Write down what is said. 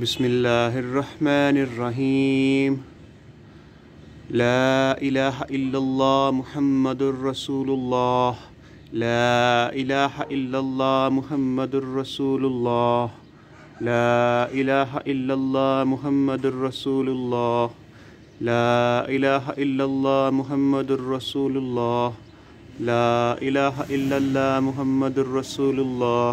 بسم الله الرحمن الرحيم لا إله إلا الله محمد رسول الله لا إله إلا الله محمد رسول الله لا إله إلا الله محمد رسول الله لا إله إلا الله محمد رسول الله لا إله إلا الله محمد رسول الله